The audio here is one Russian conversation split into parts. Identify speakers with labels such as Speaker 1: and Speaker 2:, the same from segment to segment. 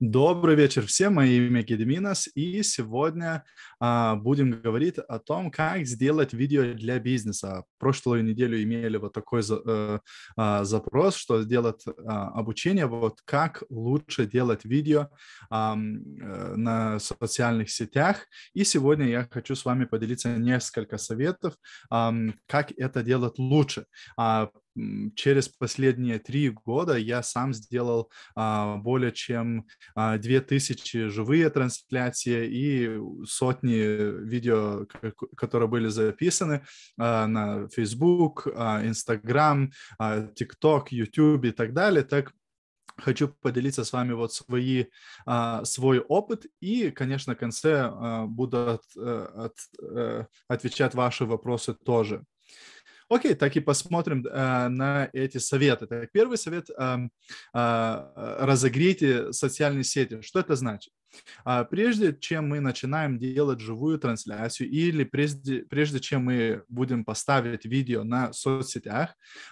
Speaker 1: Добрый вечер всем, мое имя Гедминас, и сегодня а, будем говорить о том, как сделать видео для бизнеса. Прошлую неделю имели вот такой за, э, а, запрос, что сделать а, обучение, вот как лучше делать видео а, на социальных сетях. И сегодня я хочу с вами поделиться несколько советов, а, как это делать лучше. А, через последние три года я сам сделал а, более чем а, тысячи живые трансляции и сотни видео, которые были записаны а, на Facebook, а, Instagram, а, TikTok, YouTube и так далее. Так хочу поделиться с вами вот свои, а, свой опыт и, конечно, в конце а, буду от, э, от, э, отвечать ваши вопросы тоже. Окей, так и посмотрим э, на эти советы. Так, первый совет эм, э, э, разогрейте социальные сети. Что это значит? Э, прежде чем мы начинаем делать живую трансляцию или прежде, прежде чем мы будем поставить видео на соцсетях,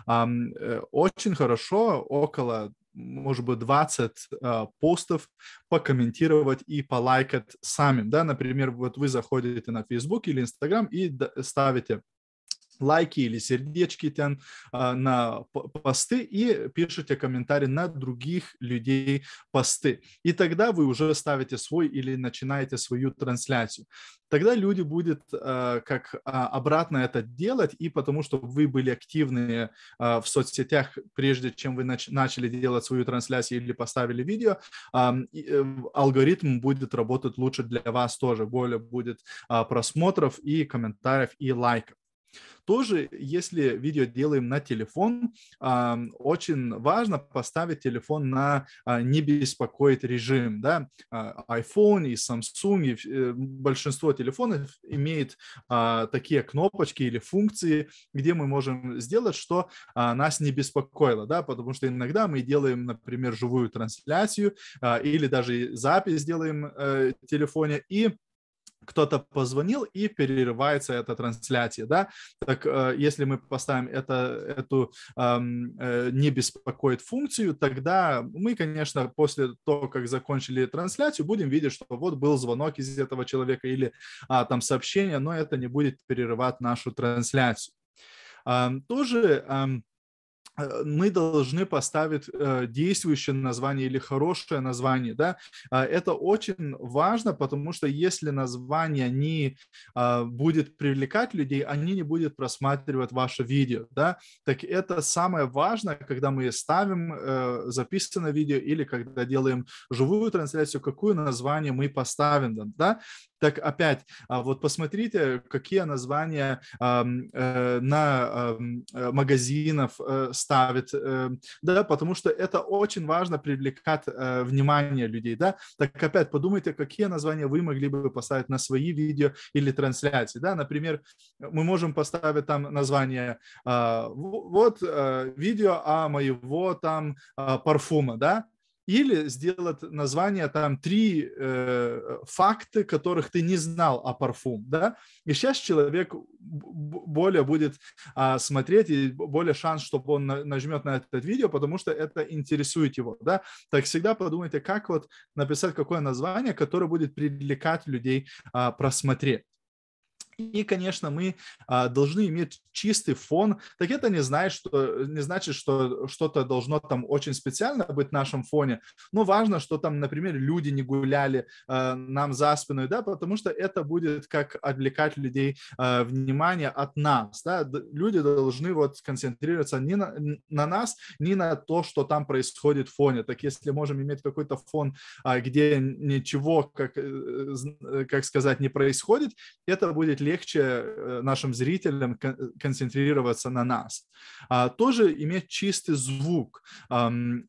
Speaker 1: э, очень хорошо около может быть, 20 э, постов покомментировать и полайкать самим. Да? Например, вот вы заходите на Facebook или Instagram и ставите лайки или сердечки там, а, на посты и пишите комментарии на других людей посты. И тогда вы уже ставите свой или начинаете свою трансляцию. Тогда люди будут а, как а, обратно это делать, и потому что вы были активны в соцсетях, прежде чем вы начали делать свою трансляцию или поставили видео, э, алгоритм будет работать лучше для вас тоже, более будет просмотров и комментариев и лайков. Тоже, если видео делаем на телефон, а, очень важно поставить телефон на а, не беспокоит режим. Да? А, iPhone и Samsung, и э, большинство телефонов имеет такие кнопочки или функции, где мы можем сделать, что нас не беспокоило, да? потому что иногда мы делаем, например, живую трансляцию или даже запись делаем э, в телефоне, и кто-то позвонил и перерывается эта трансляция, да, так э, если мы поставим это, эту э, не беспокоит функцию, тогда мы, конечно, после того, как закончили трансляцию, будем видеть, что вот был звонок из этого человека или а, там сообщение, но это не будет перерывать нашу трансляцию. Э, тоже э, Э, мы должны поставить э, действующее название или хорошее название. Да? А, это очень важно, потому что если название не а, будет привлекать людей, они не будут просматривать ваше видео. Да? Так это самое важное, когда мы ставим э, записанное видео или когда делаем живую трансляцию, какое название мы поставим. Да? Так опять, а, вот посмотрите, какие названия на магазинов ставит, эм, да, потому что это очень важно привлекать э, внимание людей, да. Так опять подумайте, какие названия вы могли бы поставить на свои видео или трансляции, да. Например, мы можем поставить там название э, вот э, видео о моего там парфума, да, или сделать название там три э, факты, которых ты не знал о парфум, да, и сейчас человек более будет э, смотреть и более шанс, чтобы он нажмет на это видео, потому что это интересует его, да, так всегда подумайте, как вот написать какое название, которое будет привлекать людей э, просмотреть. И, конечно, мы а, должны иметь чистый фон. Так это не, знает, что, не значит, что что-то должно там очень специально быть в нашем фоне. Но важно, что там, например, люди не гуляли а, нам за спиной, да, потому что это будет как отвлекать людей а, внимание от нас. Да. Люди должны вот концентрироваться не на, на нас, не на то, что там происходит в фоне. Так если можем иметь какой-то фон, где ничего, как, э, э, как сказать, не происходит, это будет легче легче э, нашим зрителям концентрироваться на нас. А, тоже иметь чистый звук.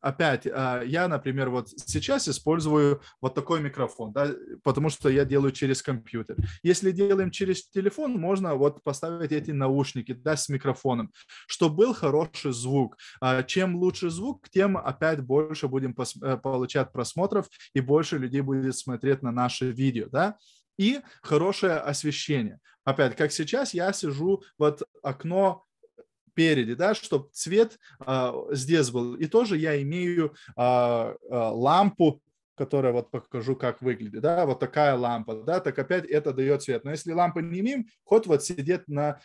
Speaker 1: Опять, а, я, например, вот сейчас использую вот такой микрофон, да, потому что я делаю через компьютер. Если делаем через телефон, можно вот поставить эти наушники да, с микрофоном, чтобы был хороший звук. А, чем лучше звук, тем опять больше будем э, получать просмотров и больше людей будет смотреть на наши видео. Да? и хорошее освещение опять, как сейчас, я сижу, вот окно переди, да, чтобы цвет а, здесь был. И тоже я имею а, а, лампу, которая вот покажу, как выглядит, да, вот такая лампа, да, так опять это дает цвет. Но если лампы не имеем, ход вот сидит на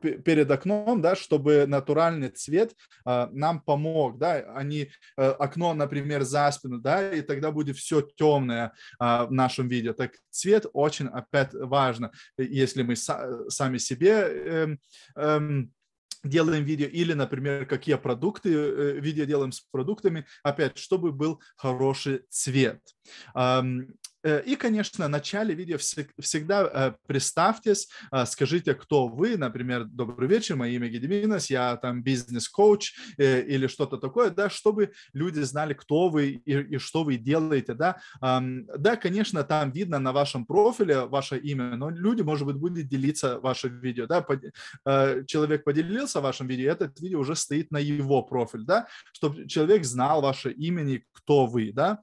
Speaker 1: перед окном, да, чтобы натуральный цвет а, нам помог, да, они а не э, окно, например, за спину, да, и тогда будет все темное а, в нашем видео. Так цвет очень опять важно, если мы са- сами себе э, э, делаем видео или, например, какие продукты, э, видео делаем с продуктами, опять, чтобы был хороший цвет. Э, и, конечно, в начале видео всегда э, представьтесь, э, скажите, кто вы, например, добрый вечер, мое имя Гедеминос, я там бизнес-коуч или что-то такое, да, чтобы люди знали, кто вы и, и что вы делаете, да. Да, конечно, там видно на вашем профиле ваше имя, но люди, может быть, будут делиться вашим видео, да, человек поделился вашим видео, этот видео уже стоит на его профиль, да, чтобы человек знал ваше имя и кто вы, да.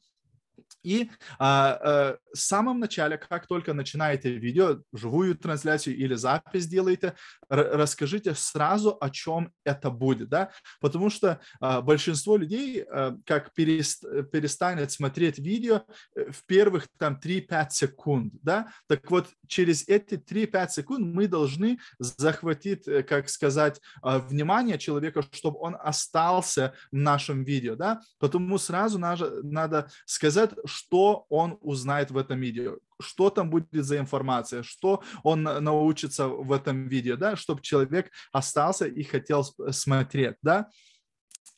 Speaker 1: И а, а, в самом начале, как только начинаете видео, живую трансляцию или запись делаете, расскажите сразу, о чем это будет, да, потому что а, большинство людей, а, как перест перестанет смотреть видео э, в первых там 3-5 секунд, да, так вот через эти 3-5 секунд мы должны захватить, как сказать, а, внимание человека, чтобы он остался в нашем видео, да, потому сразу надо, надо сказать, что он узнает в этом видео, что там будет за информация, что он научится в этом видео, да, чтобы человек остался и хотел смотреть, да.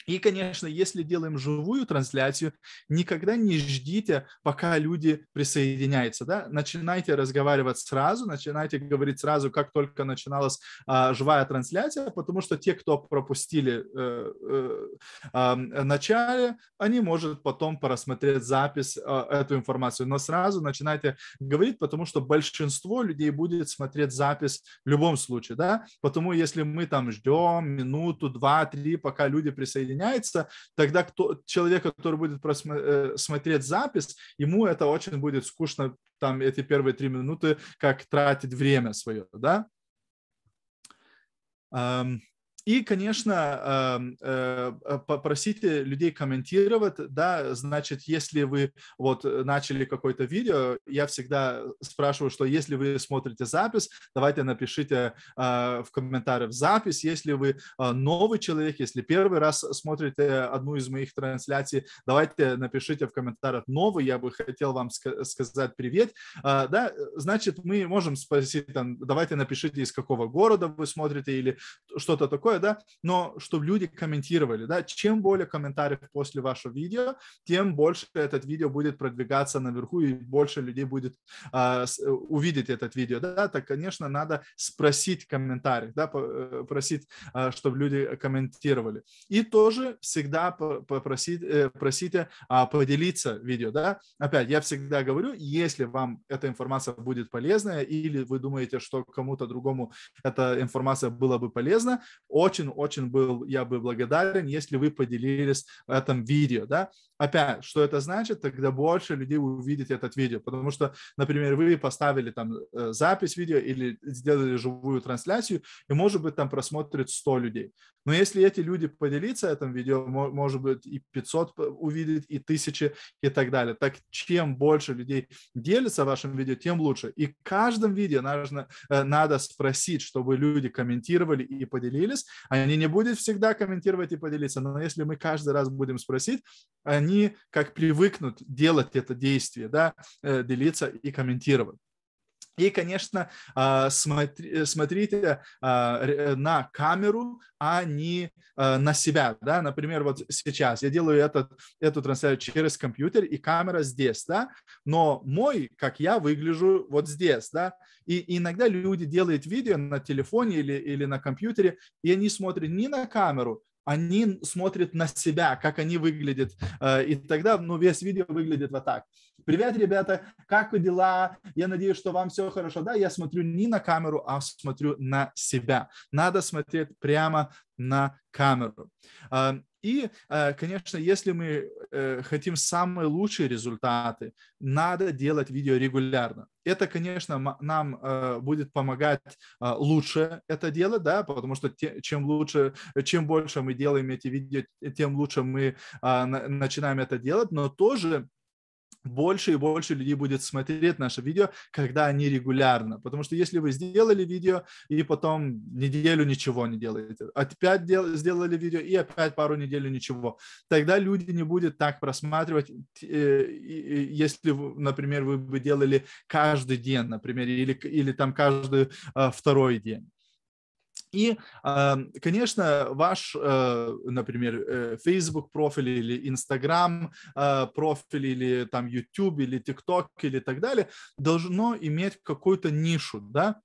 Speaker 1: И, конечно, если делаем живую трансляцию, никогда не ждите, пока люди присоединяются. Да? Начинайте разговаривать сразу, начинайте говорить сразу, как только начиналась а, живая трансляция, потому что те, кто пропустили э, э, а, начале, они, может, потом просмотреть запись, э, эту информацию. Но сразу начинайте говорить, потому что большинство людей будет смотреть запись в любом случае. Да? Потому если мы там ждем минуту, два, три, пока люди присоединяются, соединяется, тогда кто, человек, который будет просмотреть, э, смотреть запись, ему это очень будет скучно, там, эти первые три минуты, как тратить время свое, да. Um, и, конечно, эм, э, э, попросите э, людей комментировать, да, значит, если вы вот начали какое-то видео, я всегда спрашиваю, что если вы смотрите запись, давайте напишите в комментариях запись, если вы новый человек, если первый раз смотрите одну из моих трансляций, давайте напишите в комментариях новый, я бы хотел вам сказать привет, да, значит, мы можем спросить, там, давайте напишите, из какого города вы смотрите или что-то такое, такое, да, но чтобы люди комментировали, да, чем более комментариев после вашего видео, тем больше этот видео будет продвигаться наверху и больше людей будет а, э, увидеть этот видео, да, так, конечно, надо спросить комментарий, да, э, просить, э, а, чтобы люди комментировали. И тоже всегда попросить, э, просите э, поделиться видео, да, опять, я всегда говорю, если вам эта информация будет полезная или вы думаете, что кому-то другому эта информация была бы полезна, очень-очень был, я бы благодарен, если вы поделились в этом видео, да. Опять, что это значит? Тогда больше людей увидит этот видео, потому что, например, вы поставили там э, запись видео или сделали живую трансляцию, и, может быть, там просмотрит 100 людей. Но если эти люди поделиться этим видео, может быть, и 500 увидит, и 1000, и так далее. Так чем больше людей делится вашим видео, тем лучше. И в каждом видео нужно, э, надо спросить, чтобы люди комментировали и поделились, они не будут всегда комментировать и поделиться, но если мы каждый раз будем спросить, они как привыкнут делать это действие, да, э, делиться и комментировать. И, конечно, а, смотрите а, на камеру, а не а, на себя. Да? Например, вот сейчас я делаю этот, эту трансляцию через компьютер, и камера здесь, да? но мой, как я выгляжу, вот здесь. Да? И иногда люди делают видео на телефоне или, или на компьютере, и они смотрят не на камеру, они смотрят на себя, как они выглядят. И тогда ну, весь видео выглядит вот так. Привет, ребята, как вы дела? Я надеюсь, что вам все хорошо. Да, я смотрю не на камеру, а смотрю на себя. Надо смотреть прямо на камеру. А, и, а, конечно, если мы э, хотим самые лучшие результаты, надо делать видео регулярно. Это, конечно, нам э, будет помогать э, лучше это дело, да, потому что чем лучше, чем больше мы делаем эти видео, тем лучше мы а, начинаем это делать, но тоже больше и больше людей будет смотреть наше видео, когда они регулярно. Потому что если вы сделали видео и потом неделю ничего не делаете, опять дел, сделали видео и опять пару недель ничего, тогда люди не будут так просматривать, э, если, например, вы бы делали каждый день, например, или, или там каждый э, второй день. И, эм, конечно, ваш, э, например, э, Facebook профиль или Instagram э, профиль или там YouTube или TikTok или так далее должно иметь какую-то нишу, да,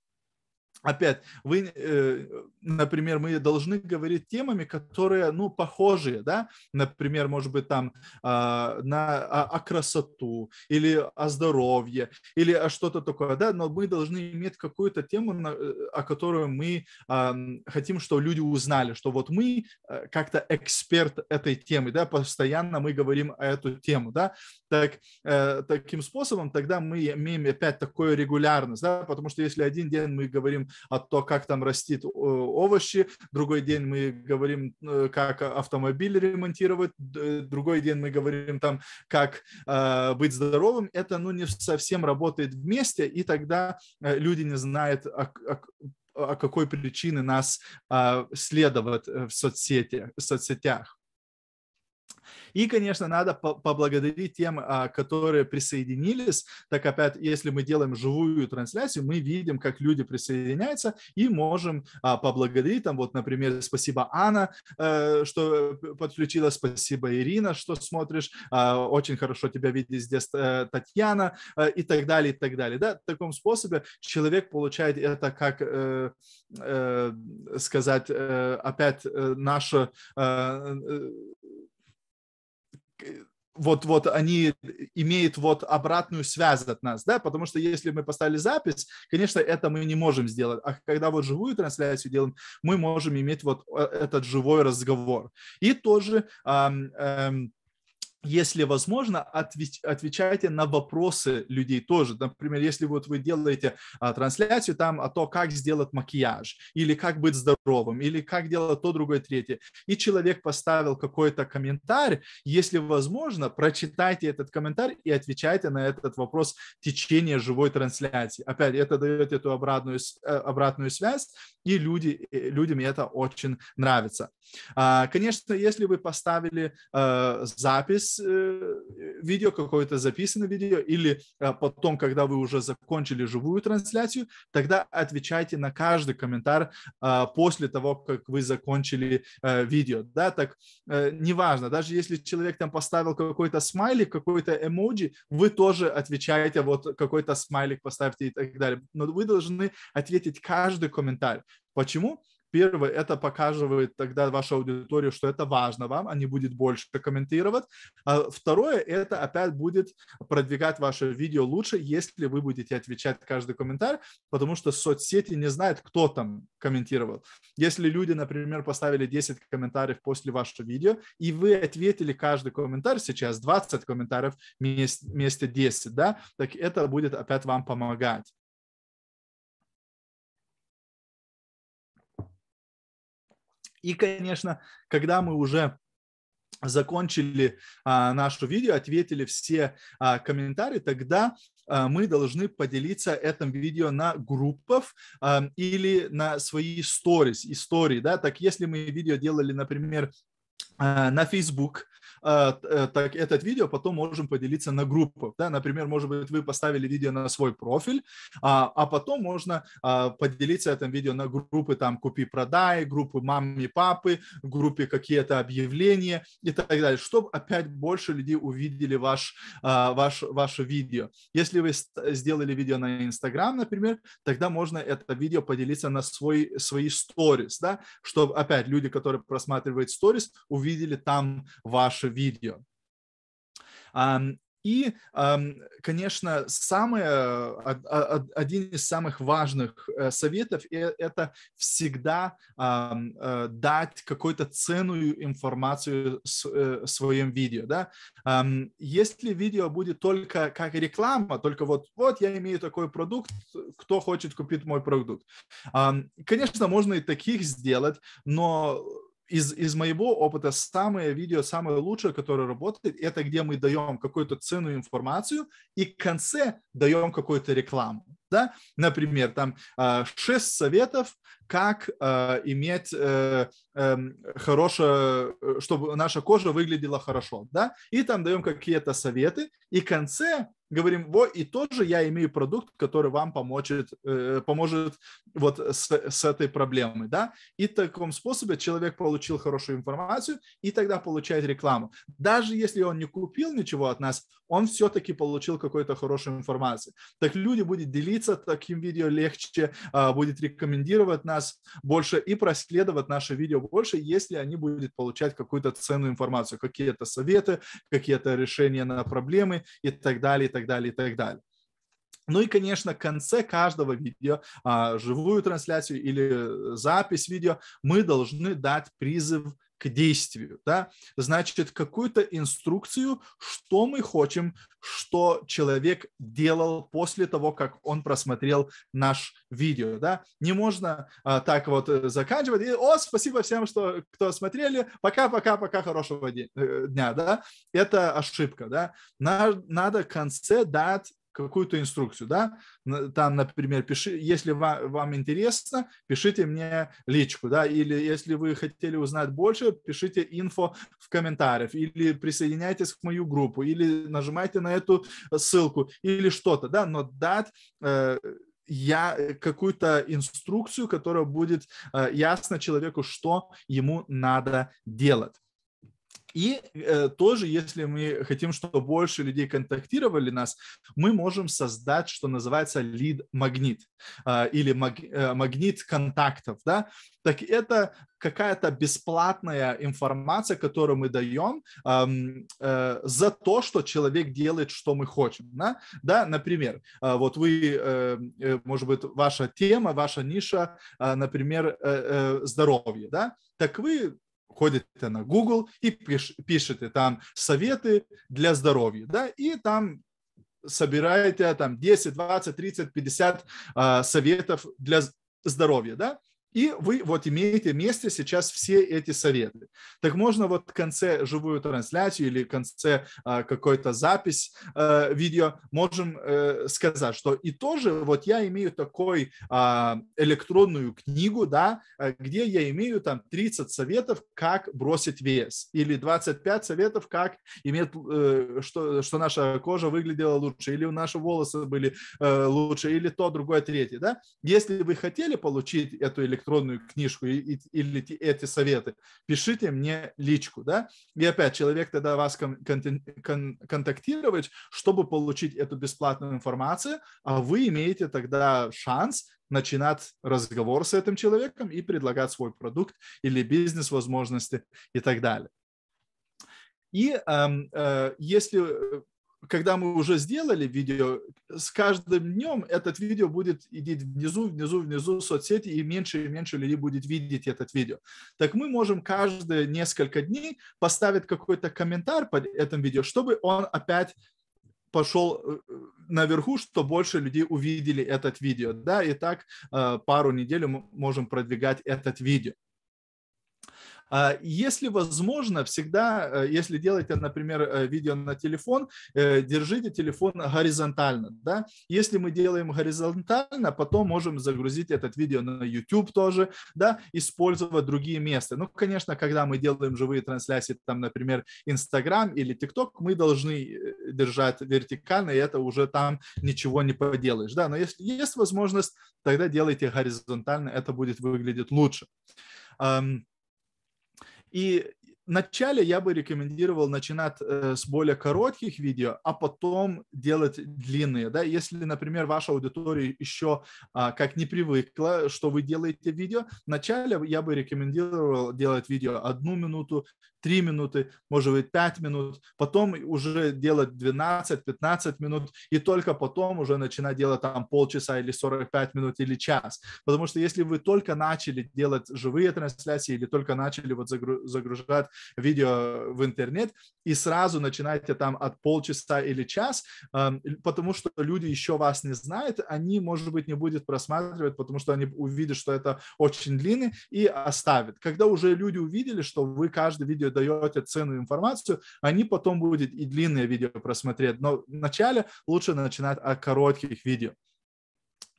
Speaker 1: опять, вы, э, например, мы должны говорить темами, которые, ну, похожие, да, например, может быть, там, а, на, о, а, о красоту или о здоровье или о что-то такое, да, но мы должны иметь какую-то тему, на, э, о которой мы э, хотим, что люди узнали, что вот мы э, как-то эксперт этой темы, да, постоянно мы говорим о эту тему, да, так, э, таким способом тогда мы имеем опять такую регулярность, да, потому что если один день мы говорим от того, как там растит э, овощи, другой день мы говорим, э, как автомобиль ремонтировать, другой день мы говорим там, как э, быть здоровым, это ну не совсем работает вместе, и тогда люди не знают, о какой причине нас следовать в соцсети, в соцсетях. И, конечно, надо поблагодарить тем, а, которые присоединились, так опять, если мы делаем живую трансляцию, мы видим, как люди присоединяются и можем а, поблагодарить, там вот, например, спасибо Анна, э, что подключилась, спасибо Ирина, что смотришь, «А, очень хорошо тебя видеть здесь э, Татьяна э, и так далее, и так далее. Да, в таком способе человек получает это как сказать, опять наше Э, вот, вот они имеют вот обратную связь от нас, да, потому что если мы поставили запись, конечно, это мы не можем сделать, а когда вот живую трансляцию делаем, мы можем иметь вот э, этот живой разговор. И тоже эм, эм, если возможно, отвечайте на вопросы людей тоже. Например, если вот вы делаете а, трансляцию там о а том, как сделать макияж, или как быть здоровым, или как делать то, другое, третье, и человек поставил какой-то комментарий, если возможно, прочитайте этот комментарий и отвечайте на этот вопрос в течение живой трансляции. Опять, это дает эту обратную, э, обратную связь, и люди, э, людям это очень нравится. А, конечно, если вы поставили а, запись, запись э, видео, какое-то записанное видео, или э, потом, когда вы уже закончили живую трансляцию, тогда отвечайте на каждый комментарий а, после того, как вы закончили э, видео, да, так неважно, даже если человек там поставил какой-то смайлик, какой-то эмоджи, вы тоже отвечаете, вот какой-то смайлик поставьте и так далее, но вы должны ответить каждый комментарий. Почему? Первое, это показывает тогда вашу аудиторию, что это важно вам, они а будут больше комментировать. А второе, это опять будет продвигать ваше видео лучше, если вы будете отвечать каждый комментарий, потому что соцсети не знают, кто там комментировал. Если люди, например, поставили 10 комментариев после вашего видео, и вы ответили каждый комментарий, сейчас 20 комментариев вместе 10, да, так это будет опять вам помогать. И, конечно, когда мы уже закончили а, наше видео, ответили все а, комментарии, тогда а, мы должны поделиться этим видео на группов а, или на свои stories, истории, да, так если мы видео делали, например, а, на Facebook, а, э, так, этот видео потом можем поделиться на группу. Да? Например, может быть, вы поставили видео на свой профиль, а, а потом можно а, поделиться этим видео на группы там «Купи-продай», группы «Мамы и папы», группе какие-то объявления и так далее, чтобы опять больше людей увидели ваш, а, ваш, ваше видео. Если вы сделали видео на Инстаграм, например, тогда можно это видео поделиться на свой, свои сторис, да? чтобы опять люди, которые просматривают сторис, увидели там ваши видео. И, конечно, самое, один из самых важных э, советов – э, это всегда э, дать какую-то ценную информацию в своем видео. Да? Если видео будет только как реклама, только вот, вот я имею такой продукт, кто хочет купить мой продукт. Конечно, можно и таких сделать, но из, из моего опыта самое видео, самое лучшее, которое работает, это где мы даем какую-то ценную информацию и в конце даем какую-то рекламу. Да? Например, там а, шесть советов, как а, иметь э, эм, хорошее, э, чтобы наша кожа выглядела хорошо. Да? И там даем какие-то советы. И в конце говорим, во, и тоже я имею продукт, который вам поможет, э, поможет вот с, с этой проблемой, да, и в таком способе человек получил хорошую информацию и тогда получает рекламу. Даже если он не купил ничего от нас, он все-таки получил какую-то хорошую информацию. Так люди будут делиться таким видео легче, э, будет рекомендировать нас больше и проследовать наше видео больше, если они будут получать какую-то ценную информацию, какие-то советы, какие-то решения на проблемы и так далее, и так так далее, и так далее. Ну и, конечно, в конце каждого видео, а, живую трансляцию или э, запись видео, мы должны дать призыв к действию, да, значит, какую-то инструкцию, что мы хотим, что человек делал после того, как он просмотрел наш видео, да, не можно а, так вот э, заканчивать, и, о, спасибо всем, что, кто смотрели, пока-пока-пока, хорошего э, дня, да, это ошибка, да, надо в конце дать какую-то инструкцию, да, там, например, пиши, если вам, вам интересно, пишите мне личку, да, или если вы хотели узнать больше, пишите инфо в комментариях, или присоединяйтесь к мою группу, или нажимайте на эту ссылку, или что-то, да, но дать э, я какую-то инструкцию, которая будет э, ясно человеку, что ему надо делать. И э, тоже, если мы хотим, чтобы больше людей контактировали нас, мы можем создать, что называется, лид-магнит э, или маг, э, магнит контактов, да, так это какая-то бесплатная информация, которую мы даем эм, э, за то, что человек делает, что мы хотим. Да, да например, э, вот вы, э, э, может быть, ваша тема, ваша ниша, э, например, э, э, здоровье, да, так вы ходите на Google и пишете там советы для здоровья, да, и там собираете там 10, 20, 30, 50 э, советов для здоровья, да, и вы вот имеете вместе сейчас все эти советы. Так можно вот в конце живую трансляцию или в конце а, какой-то запись а, видео можем а, сказать, что и тоже вот я имею такой а, электронную книгу, да, э, где я имею там 30 советов, как бросить вес, или 25 советов, как иметь, э, что, что наша кожа выглядела лучше, или наши волосы были э, лучше, или то, другое, третье, да. Если вы хотели получить эту электронную электронную книжку или, или эти советы, пишите мне личку, да, и опять человек тогда вас кон, кон, кон, контактировать, чтобы получить эту бесплатную информацию, а вы имеете тогда шанс начинать разговор с этим человеком и предлагать свой продукт или бизнес-возможности и так далее. И э, э, если э, когда мы уже сделали видео, с каждым днем этот видео будет идти внизу, внизу, внизу соцсети, и меньше и меньше людей будет видеть этот видео. Так мы можем каждые несколько дней поставить какой-то комментарий под этим видео, чтобы он опять пошел э, э, наверху, что больше людей увидели этот видео. Да, и так э, пару недель мы можем продвигать этот видео. А если возможно, всегда, э, если делаете, э, например, э, видео на телефон, держите телефон горизонтально. Да? Если мы делаем горизонтально, потом можем загрузить этот видео на YouTube тоже, да? использовать другие места. Ну, конечно, когда мы делаем живые трансляции, там, например, Instagram или TikTok, мы должны держать вертикально, и это уже там ничего не поделаешь. Да? Но если есть возможность, тогда делайте горизонтально, это будет выглядеть лучше. И вначале я бы рекомендовал начинать э, с более коротких видео, а потом делать длинные. Да? Если, например, ваша аудитория еще а, как не привыкла, что вы делаете видео, вначале я бы рекомендовал делать видео одну минуту, 3 минуты, может быть, 5 минут, потом уже делать 12-15 минут, и только потом уже начинать делать там полчаса или 45 минут или час. Потому что если вы только начали делать живые трансляции или только начали вот загружать видео в интернет и сразу начинаете там от полчаса или час, эм, потому что люди еще вас не знают, они, может быть, не будут просматривать, потому что они увидят, что это очень длинный и оставят. Когда уже люди увидели, что вы каждый видео даете ценную информацию, они потом будут и длинные видео просмотреть. Но вначале лучше начинать от коротких видео.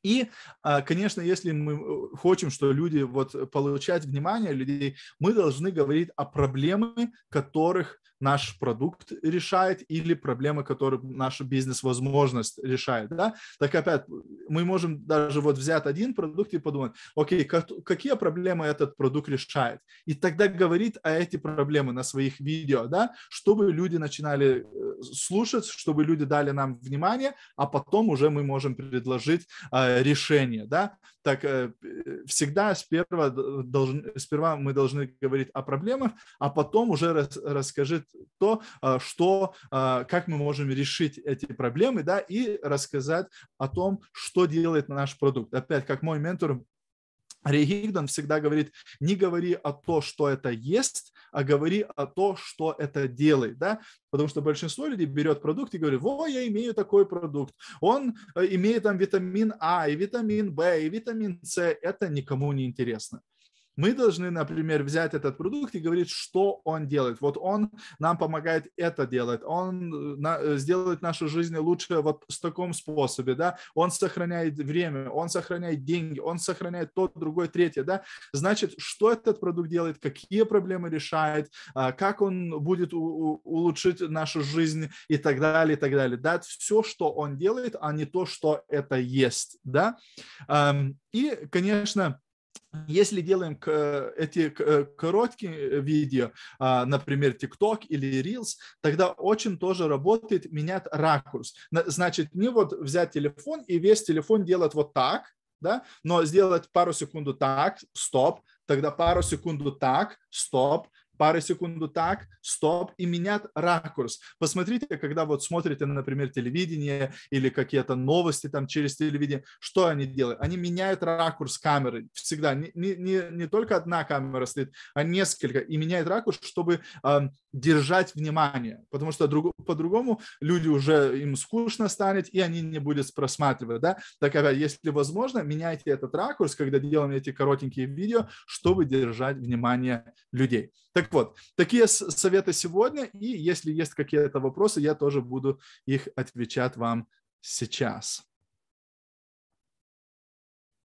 Speaker 1: И, а, конечно, если мы э, хотим, что люди вот э, получать внимание людей, мы должны говорить о проблемы, которых наш продукт решает или проблемы, которые наш бизнес-возможность решает. Да? Так опять, мы можем даже вот взять один продукт и подумать, окей, как, какие проблемы этот продукт решает? И тогда говорит о эти проблемы на своих видео, да, чтобы люди начинали э, слушать, чтобы люди дали нам внимание, а потом уже мы можем предложить а, решение, да, так э, всегда сперва, должен, сперва мы должны говорить о проблемах, а потом уже рас, расскажи то, а, что, а, как мы можем решить эти проблемы, да, и рассказать о том, что делает наш продукт. Опять, как мой ментор Регигдон всегда говорит, не говори о том, что это есть, а говори о том, что это делает, да, потому что большинство людей берет продукт и говорит, во, я имею такой продукт, он э, имеет там витамин А и витамин В и витамин С, это никому не интересно. Мы должны, например, взять этот продукт и говорить, что он делает. Вот он нам помогает это делать, он э, э, сделает нашу жизнь лучше вот в таком способе, да, он сохраняет время, он сохраняет деньги, он сохраняет то, другое, третье, да. Значит, что этот продукт делает, какие проблемы решает, а, как он будет улучшить нашу жизнь и так далее, и так далее, да. Все, что он делает, а не то, что это есть, да. Эм, и, конечно, если делаем эти э, короткие э, видео, а, например, TikTok или Reels, тогда очень тоже работает менять ракурс. Значит, не вот взять телефон и весь телефон делать вот так, да, но сделать пару секунд так, стоп, тогда пару секунд так, стоп, пары секунд так, стоп, и менять ракурс. Посмотрите, когда вот смотрите, например, телевидение или какие-то новости там через телевидение, что они делают? Они меняют ракурс камеры всегда. Не, не, не, не только одна камера стоит, а несколько, и меняют ракурс, чтобы э, держать внимание, потому что друг, по-другому люди уже, им скучно станет, и они не будут просматривать, да? Так, если возможно, меняйте этот ракурс, когда делаем эти коротенькие видео, чтобы держать внимание людей. Так так вот, такие советы сегодня, и если есть какие-то вопросы, я тоже буду их отвечать вам сейчас.